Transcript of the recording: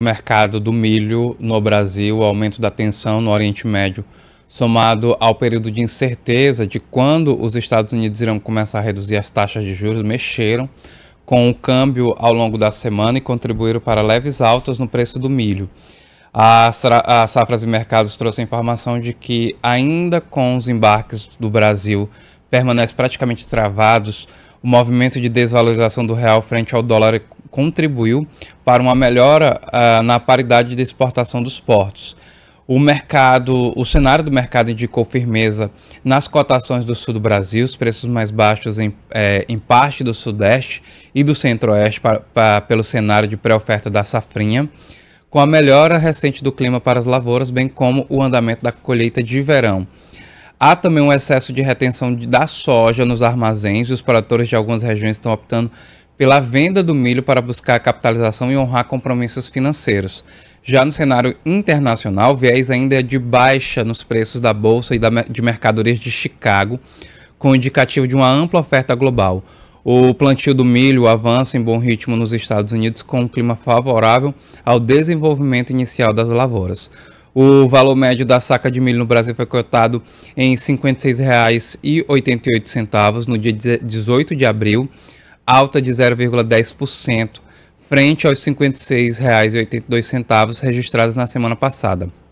mercado do milho no Brasil, o aumento da tensão no Oriente Médio, somado ao período de incerteza de quando os Estados Unidos irão começar a reduzir as taxas de juros, mexeram com o câmbio ao longo da semana e contribuíram para leves altas no preço do milho. A, Safras e Mercados trouxe a informação de que, ainda com os embarques do Brasil permanecem praticamente travados, o movimento de desvalorização do real frente ao dólar contribuiu para uma melhora uh, na paridade de exportação dos portos. O mercado, o cenário do mercado indicou firmeza nas cotações do sul do Brasil, os preços mais baixos em, eh, em parte do sudeste e do centro-oeste pelo cenário de pré-oferta da safrinha, com a melhora recente do clima para as lavouras, bem como o andamento da colheita de verão. Há também um excesso de retenção de, da soja nos armazéns e os produtores de algumas regiões estão optando pela venda do milho para buscar capitalização e honrar compromissos financeiros. Já no cenário internacional, o viés ainda é de baixa nos preços da bolsa e da, de mercadorias de Chicago, com indicativo de uma ampla oferta global. O plantio do milho avança em bom ritmo nos Estados Unidos, com um clima favorável ao desenvolvimento inicial das lavouras. O valor médio da saca de milho no Brasil foi cotado em R$ 56,88 no dia 18 de abril alta de 0,10% frente aos R$ 56,82 registrados na semana passada.